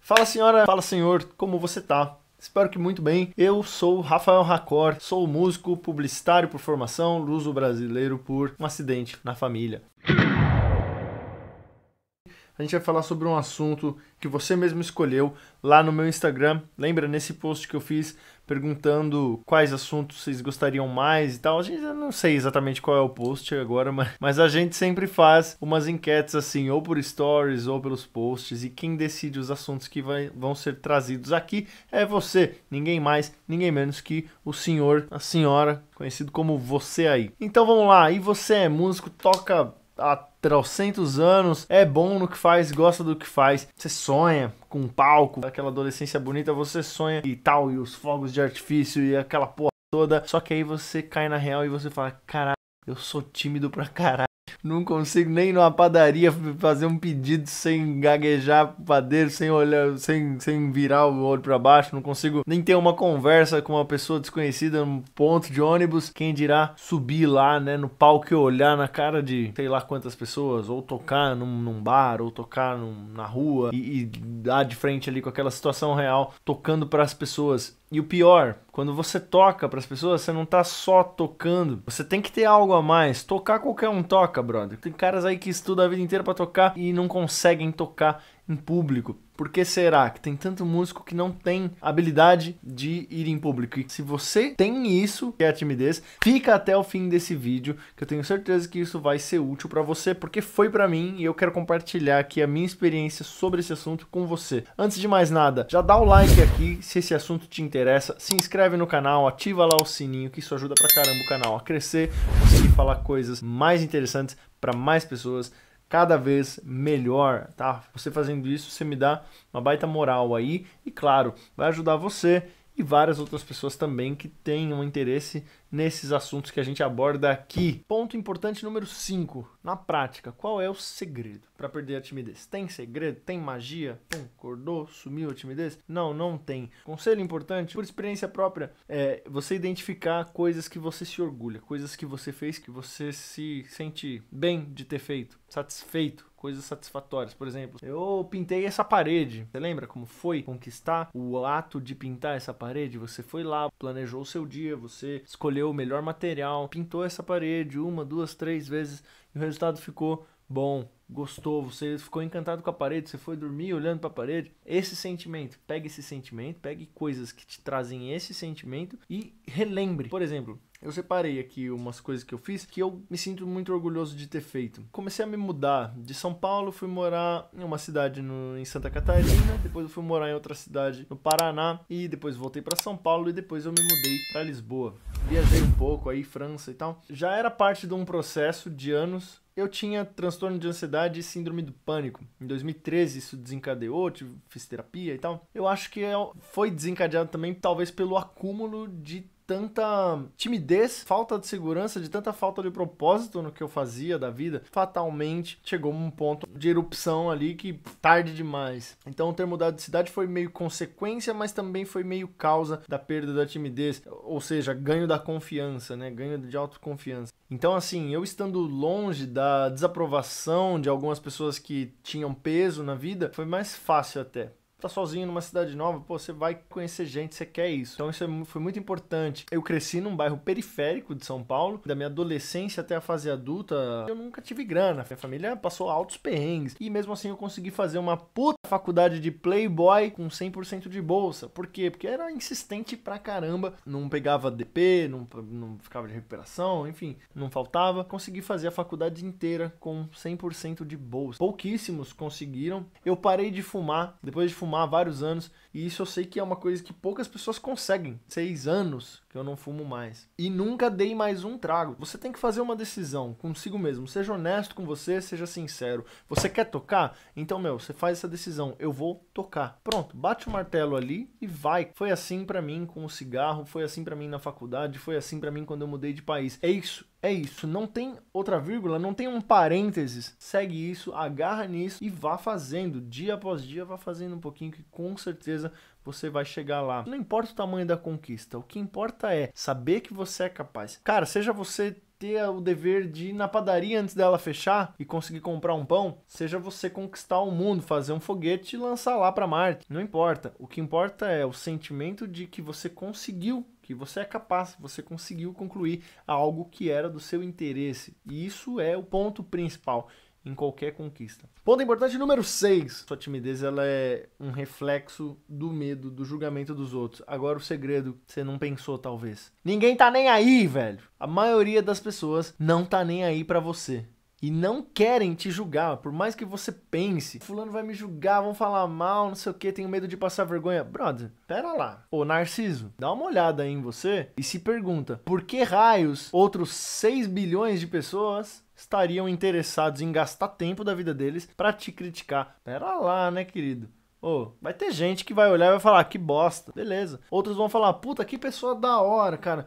Fala senhora, fala senhor, como você tá? Espero que muito bem. Eu sou Rafael Racor, sou músico, publicitário por formação, luso brasileiro por um acidente na família a gente vai falar sobre um assunto que você mesmo escolheu lá no meu Instagram. Lembra nesse post que eu fiz perguntando quais assuntos vocês gostariam mais e tal? A gente não sei exatamente qual é o post agora, mas, mas a gente sempre faz umas enquetes assim, ou por stories ou pelos posts, e quem decide os assuntos que vai, vão ser trazidos aqui é você, ninguém mais, ninguém menos que o senhor, a senhora, conhecido como você aí. Então vamos lá, e você é músico, toca há trocentos anos, é bom no que faz, gosta do que faz, você sonha com um palco, aquela adolescência bonita, você sonha e tal, e os fogos de artifício e aquela porra toda, só que aí você cai na real e você fala, caralho, eu sou tímido pra caralho. Não consigo nem ir numa padaria fazer um pedido sem gaguejar pro padeiro, sem olhar, sem, sem virar o olho para baixo. Não consigo nem ter uma conversa com uma pessoa desconhecida num ponto de ônibus. Quem dirá subir lá, né, no palco e olhar na cara de sei lá quantas pessoas, ou tocar num, num bar, ou tocar num, na rua e, e dar de frente ali com aquela situação real, tocando para as pessoas. E o pior, quando você toca para as pessoas, você não tá só tocando. Você tem que ter algo a mais. Tocar qualquer um toca, brother. Tem caras aí que estudam a vida inteira para tocar e não conseguem tocar em público. Por que será que tem tanto músico que não tem habilidade de ir em público? E se você tem isso, que é a timidez, fica até o fim desse vídeo, que eu tenho certeza que isso vai ser útil para você, porque foi para mim e eu quero compartilhar aqui a minha experiência sobre esse assunto com você. Antes de mais nada, já dá o like aqui se esse assunto te interessa, se inscreve inscreve no canal, ativa lá o sininho, que isso ajuda pra caramba o canal a crescer, conseguir falar coisas mais interessantes para mais pessoas cada vez melhor, tá? Você fazendo isso, você me dá uma baita moral aí e claro, vai ajudar você e várias outras pessoas também que tenham interesse nesses assuntos que a gente aborda aqui. Ponto importante número 5. Na prática, qual é o segredo para perder a timidez? Tem segredo? Tem magia? Pum, acordou? Sumiu a timidez? Não, não tem. Conselho importante, por experiência própria, é você identificar coisas que você se orgulha, coisas que você fez que você se sente bem de ter feito, satisfeito coisas satisfatórias. Por exemplo, eu pintei essa parede. Você lembra como foi conquistar o ato de pintar essa parede? Você foi lá, planejou o seu dia, você escolheu o melhor material, pintou essa parede uma, duas, três vezes e o resultado ficou bom, gostou, você ficou encantado com a parede, você foi dormir olhando para a parede. Esse sentimento, pegue esse sentimento, pegue coisas que te trazem esse sentimento e relembre. Por exemplo, eu separei aqui umas coisas que eu fiz que eu me sinto muito orgulhoso de ter feito. Comecei a me mudar de São Paulo, fui morar em uma cidade no, em Santa Catarina, depois eu fui morar em outra cidade no Paraná e depois voltei para São Paulo e depois eu me mudei para Lisboa. Viajei um pouco aí, França e tal. Já era parte de um processo de anos eu tinha transtorno de ansiedade e síndrome do pânico. Em 2013 isso desencadeou, tive, fiz terapia e tal. Eu acho que é foi desencadeado também, talvez, pelo acúmulo de tanta timidez, falta de segurança, de tanta falta de propósito no que eu fazia da vida, fatalmente chegou um ponto de erupção ali que tarde demais. Então ter mudado de cidade foi meio consequência, mas também foi meio causa da perda da timidez, ou seja, ganho da confiança, né? Ganho de autoconfiança. Então assim, eu estando longe da desaprovação de algumas pessoas que tinham peso na vida, foi mais fácil até tá sozinho numa cidade nova, pô, você vai conhecer gente, você quer isso. Então isso é foi muito importante. Eu cresci num bairro periférico de São Paulo, da minha adolescência até a fase adulta, eu nunca tive grana. Minha família passou altos perrengues e mesmo assim eu consegui fazer uma puta faculdade de playboy com 100% de bolsa. Por quê? Porque era insistente pra caramba, não pegava DP, não, não ficava de recuperação, enfim, não faltava. Consegui fazer a faculdade inteira com 100% de bolsa. Pouquíssimos conseguiram. Eu parei de fumar, depois de fumar vários anos, e isso eu sei que é uma coisa que poucas pessoas conseguem. Seis anos que eu não fumo mais. E nunca dei mais um trago. Você tem que fazer uma decisão consigo mesmo. Seja honesto com você, seja sincero. Você quer tocar? Então, meu, você faz essa decisão. Eu vou tocar. Pronto, bate o martelo ali e vai. Foi assim para mim com o cigarro, foi assim para mim na faculdade, foi assim para mim quando eu mudei de país. É isso. É isso, não tem outra vírgula, não tem um parênteses. Segue isso, agarra nisso e vá fazendo. Dia após dia, vá fazendo um pouquinho que com certeza você vai chegar lá. Não importa o tamanho da conquista, o que importa é saber que você é capaz. Cara, seja você ter o dever de ir na padaria antes dela fechar e conseguir comprar um pão, seja você conquistar o mundo, fazer um foguete e lançar lá para Marte, não importa. O que importa é o sentimento de que você conseguiu, que você é capaz, você conseguiu concluir algo que era do seu interesse. E isso é o ponto principal em qualquer conquista. Ponto importante número 6. Sua timidez ela é um reflexo do medo, do julgamento dos outros. Agora o segredo, você não pensou talvez. Ninguém tá nem aí, velho. A maioria das pessoas não tá nem aí para você. E não querem te julgar, por mais que você pense, fulano vai me julgar, vão falar mal, não sei o que, tenho medo de passar vergonha. Brother, pera lá. Ô Narciso, dá uma olhada aí em você e se pergunta, por que raios outros 6 bilhões de pessoas estariam interessados em gastar tempo da vida deles para te criticar. Pera lá, né, querido? Oh, vai ter gente que vai olhar e vai falar, que bosta, beleza. Outros vão falar, puta, que pessoa da hora, cara.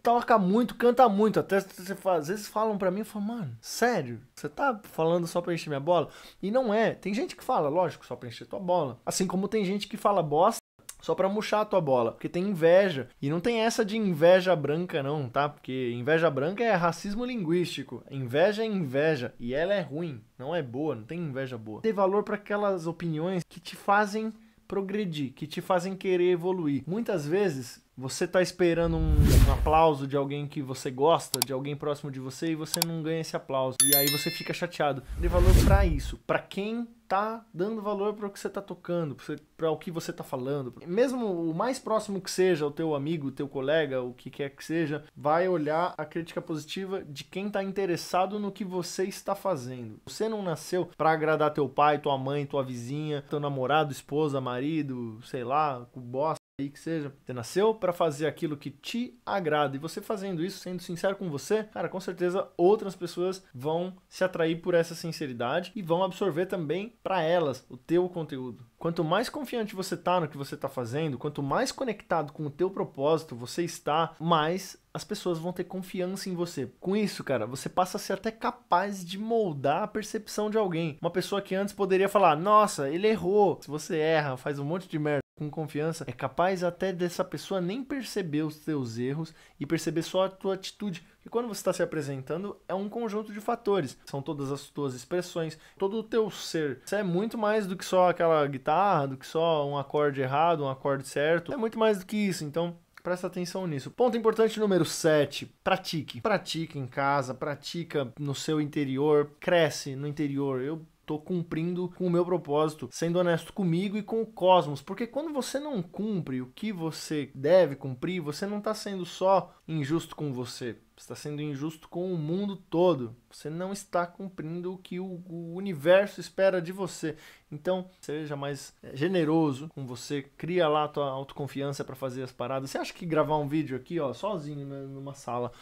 toca muito, canta muito. Até você faz, às vezes falam para mim, eu falo, mano, sério, você tá falando só pra encher minha bola? E não é. Tem gente que fala, lógico, só pra encher tua bola. Assim como tem gente que fala bosta só para murchar a tua bola, porque tem inveja. E não tem essa de inveja branca não, tá? Porque inveja branca é racismo linguístico. Inveja é inveja e ela é ruim, não é boa, não tem inveja boa. Dê valor para aquelas opiniões que te fazem progredir, que te fazem querer evoluir. Muitas vezes você tá esperando um, um, aplauso de alguém que você gosta, de alguém próximo de você e você não ganha esse aplauso. E aí você fica chateado. Dê valor para isso, para quem tá dando valor para o que você tá tocando, para o que você tá falando. Mesmo o mais próximo que seja, o teu amigo, o teu colega, o que quer que seja, vai olhar a crítica positiva de quem tá interessado no que você está fazendo. Você não nasceu para agradar teu pai, tua mãe, tua vizinha, teu namorado, esposa, marido, sei lá, o boss aí que seja. Você nasceu para fazer aquilo que te agrada e você fazendo isso, sendo sincero com você, cara, com certeza outras pessoas vão se atrair por essa sinceridade e vão absorver também para elas o teu conteúdo. Quanto mais confiante você tá no que você tá fazendo, quanto mais conectado com o teu propósito você está, mais as pessoas vão ter confiança em você. Com isso, cara, você passa a ser até capaz de moldar a percepção de alguém. Uma pessoa que antes poderia falar: "Nossa, ele errou". Se você erra, faz um monte de merda, com confiança, é capaz até dessa pessoa nem perceber os seus erros e perceber só a tua atitude. Porque quando você está se apresentando, é um conjunto de fatores. São todas as tuas expressões, todo o teu ser. Isso é muito mais do que só aquela guitarra, do que só um acorde errado, um acorde certo. É muito mais do que isso. Então, Presta atenção nisso. Ponto importante número 7. Pratique. Pratica em casa, pratica no seu interior, cresce no interior. Eu tô cumprindo com o meu propósito, sendo honesto comigo e com o cosmos. Porque quando você não cumpre o que você deve cumprir, você não está sendo só injusto com você, está sendo injusto com o mundo todo. Você não está cumprindo o que o, o, universo espera de você. Então, seja mais eh, generoso com você, cria lá a tua autoconfiança para fazer as paradas. Você acha que gravar um vídeo aqui, ó, sozinho né, numa sala,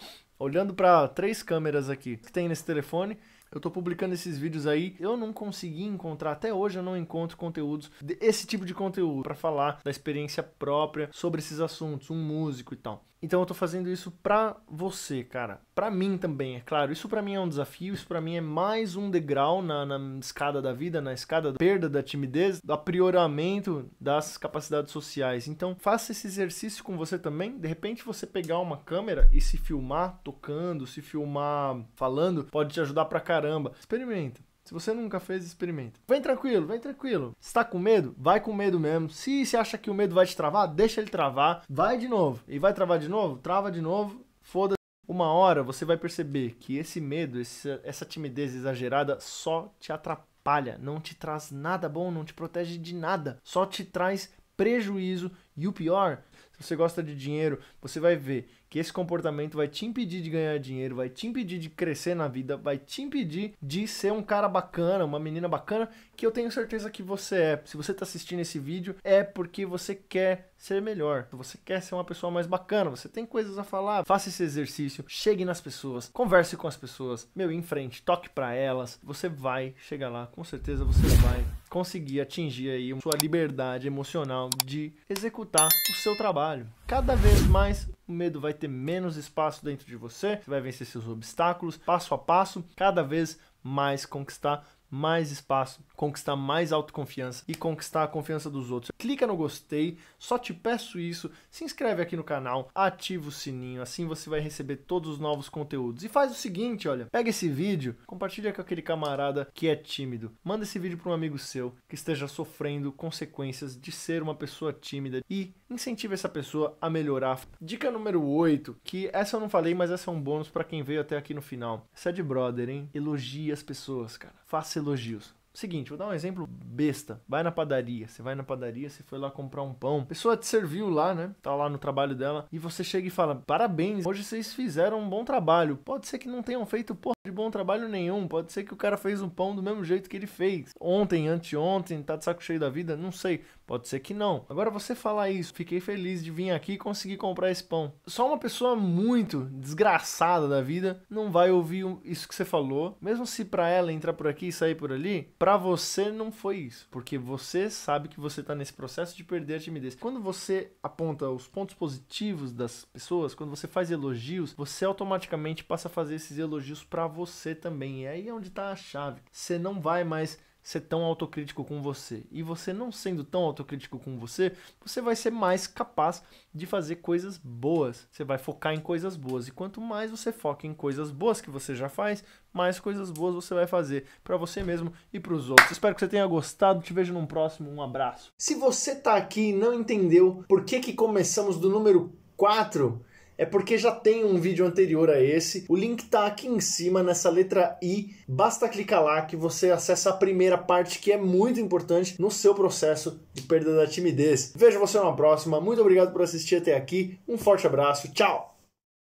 olhando para três câmeras aqui que tem nesse telefone, eu tô publicando esses vídeos aí, eu não consegui encontrar até hoje, eu não encontro conteúdos desse tipo de conteúdo para falar da experiência própria sobre esses assuntos, um músico e tal. Então eu tô fazendo isso pra você, cara. Pra mim também, é claro. Isso pra mim é um desafio, isso pra mim é mais um degrau na, na escada da vida, na escada da perda da timidez, do aprioramento das capacidades sociais. Então faça esse exercício com você também. De repente você pegar uma câmera e se filmar tocando, se filmar falando, pode te ajudar pra caramba. Experimenta. Se você nunca fez, experimenta. Vem tranquilo, vem tranquilo. Se tá com medo, vai com medo mesmo. Se você acha que o medo vai te travar, deixa ele travar. Vai de novo. E vai travar de novo? Trava de novo. Foda-se. Uma hora você vai perceber que esse medo, essa timidez exagerada só te atrapalha. Não te traz nada bom, não te protege de nada. Só te traz prejuízo. E o pior, se você gosta de dinheiro, você vai ver que esse comportamento vai te impedir de ganhar dinheiro, vai te impedir de crescer na vida, vai te impedir de ser um cara bacana, uma menina bacana, que eu tenho certeza que você é. Se você está assistindo esse vídeo, é porque você quer ser melhor, você quer ser uma pessoa mais bacana, você tem coisas a falar, faça esse exercício, chegue nas pessoas, converse com as pessoas, meu, em frente, toque para elas, você vai chegar lá, com certeza você vai conseguir atingir aí sua liberdade emocional de executar o seu trabalho. Cada vez mais o medo vai ter menos espaço dentro de você, você vai vencer seus obstáculos passo a passo, cada vez mais conquistar mais espaço, conquistar mais autoconfiança e conquistar a confiança dos outros. Clica no gostei, só te peço isso, se inscreve aqui no canal, ativa o sininho, assim você vai receber todos os novos conteúdos. E faz o seguinte, olha, pega esse vídeo, compartilha com aquele camarada que é tímido. Manda esse vídeo para um amigo seu que esteja sofrendo consequências de ser uma pessoa tímida e incentive essa pessoa a melhorar. Dica número 8, que essa eu não falei, mas essa é um bônus para quem veio até aqui no final. Sad é brother, hein? Elogie as pessoas, cara. Faça elogios. Seguinte, vou dar um exemplo besta. Vai na padaria, você vai na padaria, você foi lá comprar um pão, pessoa te serviu lá, né? Tá lá no trabalho dela, e você chega e fala: parabéns, hoje vocês fizeram um bom trabalho. Pode ser que não tenham feito porra bom trabalho nenhum. Pode ser que o cara fez um pão do mesmo jeito que ele fez. Ontem, anteontem, tá de saco cheio da vida, não sei. Pode ser que não. Agora você falar isso, fiquei feliz de vir aqui e conseguir comprar esse pão. Só uma pessoa muito desgraçada da vida não vai ouvir isso que você falou. Mesmo se pra ela entrar por aqui e sair por ali, pra você não foi isso. Porque você sabe que você tá nesse processo de perder a timidez. Quando você aponta os pontos positivos das pessoas, quando você faz elogios, você automaticamente passa a fazer esses elogios pra você você também. E aí é onde está a chave. Você não vai mais ser tão autocrítico com você. E você não sendo tão autocrítico com você, você vai ser mais capaz de fazer coisas boas. Você vai focar em coisas boas. E quanto mais você foca em coisas boas que você já faz, mais coisas boas você vai fazer para você mesmo e para os outros. Espero que você tenha gostado. Te vejo num próximo. Um abraço. Se você está aqui e não entendeu por que que começamos do número 4, é porque já tem um vídeo anterior a esse. O link tá aqui em cima nessa letra I. Basta clicar lá que você acessa a primeira parte que é muito importante no seu processo de perda da timidez. Vejo você na próxima. Muito obrigado por assistir até aqui. Um forte abraço. Tchau.